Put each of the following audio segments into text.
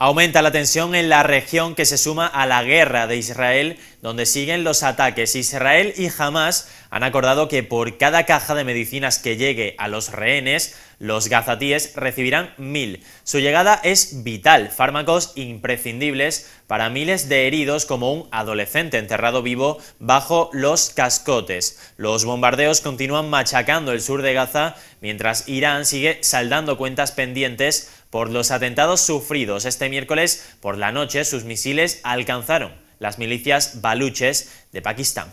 Aumenta la tensión en la región que se suma a la guerra de Israel, donde siguen los ataques. Israel y Hamas han acordado que por cada caja de medicinas que llegue a los rehenes, los gazatíes recibirán mil. Su llegada es vital, fármacos imprescindibles para miles de heridos como un adolescente enterrado vivo bajo los cascotes. Los bombardeos continúan machacando el sur de Gaza mientras Irán sigue saldando cuentas pendientes por los atentados sufridos este miércoles por la noche sus misiles alcanzaron las milicias baluches de Pakistán.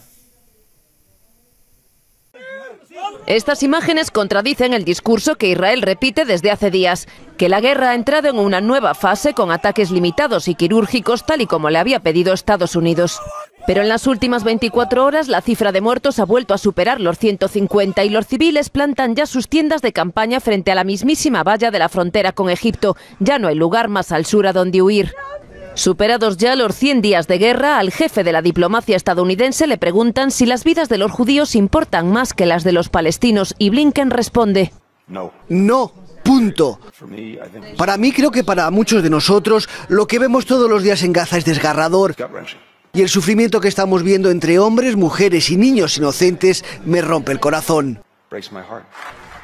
Estas imágenes contradicen el discurso que Israel repite desde hace días, que la guerra ha entrado en una nueva fase con ataques limitados y quirúrgicos tal y como le había pedido Estados Unidos. Pero en las últimas 24 horas la cifra de muertos ha vuelto a superar los 150 y los civiles plantan ya sus tiendas de campaña frente a la mismísima valla de la frontera con Egipto. Ya no hay lugar más al sur a donde huir. Superados ya los 100 días de guerra, al jefe de la diplomacia estadounidense le preguntan si las vidas de los judíos importan más que las de los palestinos y Blinken responde. No. No. Punto. Para mí creo que para muchos de nosotros lo que vemos todos los días en Gaza es desgarrador. Y el sufrimiento que estamos viendo entre hombres, mujeres y niños inocentes me rompe el corazón.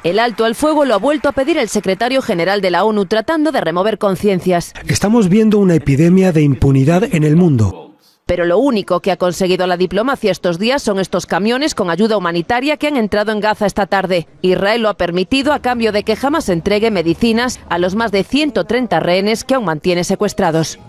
El alto al fuego lo ha vuelto a pedir el secretario general de la ONU tratando de remover conciencias. Estamos viendo una epidemia de impunidad en el mundo. Pero lo único que ha conseguido la diplomacia estos días son estos camiones con ayuda humanitaria que han entrado en Gaza esta tarde. Israel lo ha permitido a cambio de que jamás entregue medicinas a los más de 130 rehenes que aún mantiene secuestrados.